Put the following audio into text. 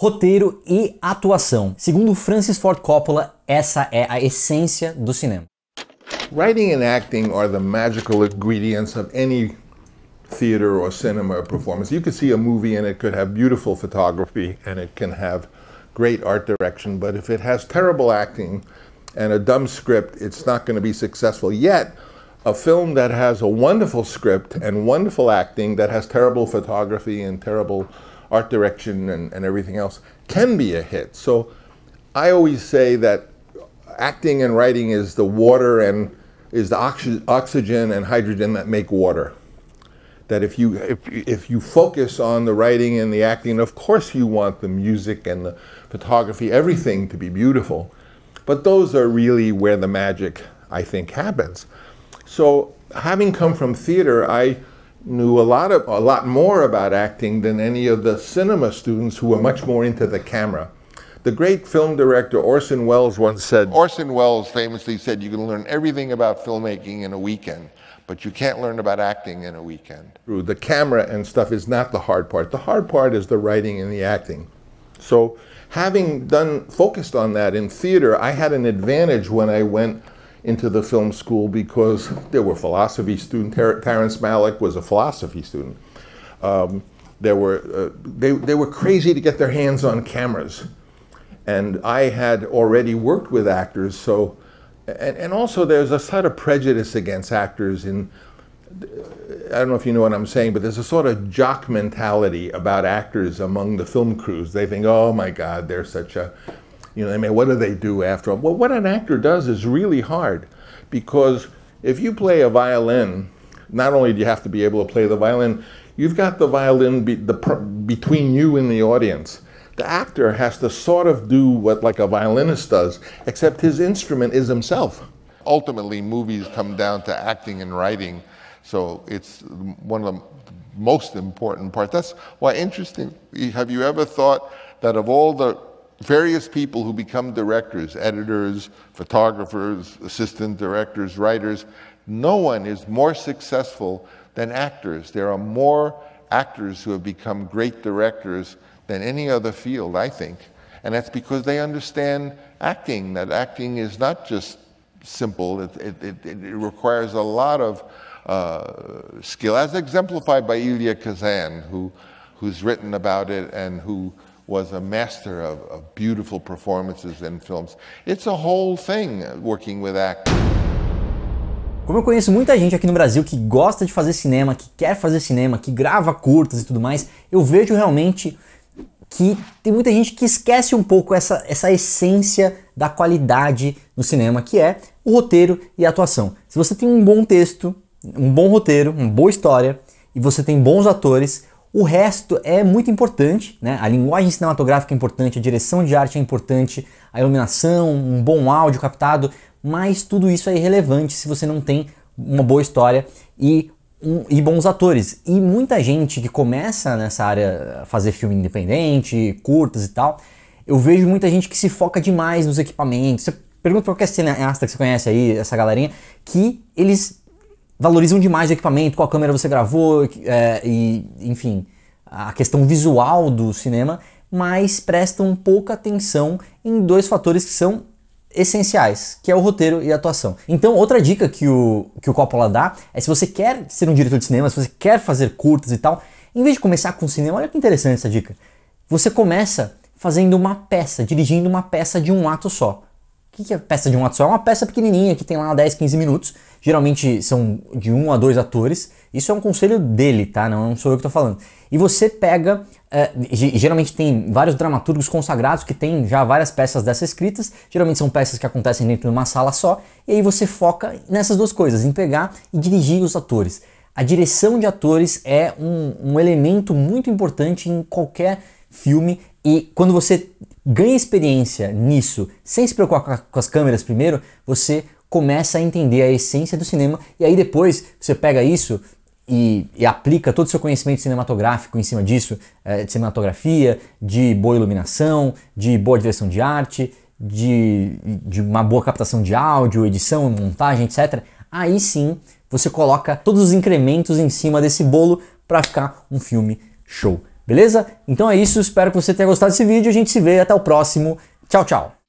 roteiro e atuação. Segundo Francis Ford Coppola, essa é a essência do cinema. Writing and acting are the magical ingredients of any theater or cinema performance. You could see a movie and it could have beautiful photography and it can have great art direction, but if it has terrible acting and a dumb script, it's not going to be successful. Yet, a film that has a wonderful script and wonderful acting that has terrible photography and terrible art direction and, and everything else can be a hit. So I always say that acting and writing is the water and is the oxy oxygen and hydrogen that make water. That if you if, if you focus on the writing and the acting, of course you want the music and the photography, everything to be beautiful. But those are really where the magic, I think, happens. So having come from theater, I knew a lot of a lot more about acting than any of the cinema students who were much more into the camera. The great film director Orson Welles once said Orson Welles famously said you can learn everything about filmmaking in a weekend, but you can't learn about acting in a weekend. The camera and stuff is not the hard part. The hard part is the writing and the acting. So having done focused on that in theater, I had an advantage when I went into the film school because there were philosophy students. Ter Terrence Malick was a philosophy student. Um, there were, uh, they, they were crazy to get their hands on cameras. And I had already worked with actors, so, and, and also there's a sort of prejudice against actors in, I don't know if you know what I'm saying, but there's a sort of jock mentality about actors among the film crews. They think, oh my God, they're such a you know, I mean, what do they do after all? Well, what an actor does is really hard because if you play a violin, not only do you have to be able to play the violin, you've got the violin be, the, between you and the audience. The actor has to sort of do what like a violinist does, except his instrument is himself. Ultimately, movies come down to acting and writing, so it's one of the most important parts. That's why interesting. Have you ever thought that of all the various people who become directors, editors, photographers, assistant directors, writers, no one is more successful than actors. There are more actors who have become great directors than any other field, I think. And that's because they understand acting, that acting is not just simple, it, it, it, it requires a lot of uh, skill, as exemplified by Ilya Kazan, who, who's written about it and who was a master of, of beautiful performances in films. It's a whole thing uh, working with actors. Como eu conheço muita gente aqui no Brasil que gosta de fazer cinema, que quer fazer cinema, que grava curtas e tudo mais, eu vejo realmente que tem muita gente que esquece um pouco essa, essa essência da qualidade no cinema, que é o roteiro e a atuação. Se você tem um bom texto, um bom roteiro, uma boa história, e você tem bons atores, o resto é muito importante, né? A linguagem cinematográfica é importante, a direção de arte é importante, a iluminação, um bom áudio captado, mas tudo isso é irrelevante se você não tem uma boa história e, um, e bons atores. E muita gente que começa nessa área a fazer filme independente, curtas e tal, eu vejo muita gente que se foca demais nos equipamentos. Você pergunta pra qualquer cineasta que você conhece aí, essa galerinha, que eles valorizam demais o equipamento, qual câmera você gravou, é, e, enfim, a questão visual do cinema, mas prestam pouca atenção em dois fatores que são essenciais, que é o roteiro e a atuação. Então, outra dica que o, que o Coppola dá é se você quer ser um diretor de cinema, se você quer fazer curtas e tal, em vez de começar com cinema, olha que interessante essa dica. Você começa fazendo uma peça, dirigindo uma peça de um ato só. O que é peça de um ato só? É uma peça pequenininha que tem lá 10, 15 minutos, Geralmente são de um a dois atores. Isso é um conselho dele, tá? Não sou eu que estou falando. E você pega. É, geralmente tem vários dramaturgos consagrados que têm já várias peças dessas escritas. Geralmente são peças que acontecem dentro de uma sala só. E aí você foca nessas duas coisas, em pegar e dirigir os atores. A direção de atores é um, um elemento muito importante em qualquer filme. E quando você ganha experiência nisso, sem se preocupar com as câmeras primeiro, você começa a entender a essência do cinema e aí depois você pega isso e, e aplica todo o seu conhecimento cinematográfico em cima disso, eh, de cinematografia, de boa iluminação, de boa direção de arte, de, de uma boa captação de áudio, edição, montagem, etc. Aí sim você coloca todos os incrementos em cima desse bolo para ficar um filme show. Beleza? Então é isso, espero que você tenha gostado desse vídeo. A gente se vê até o próximo. Tchau, tchau.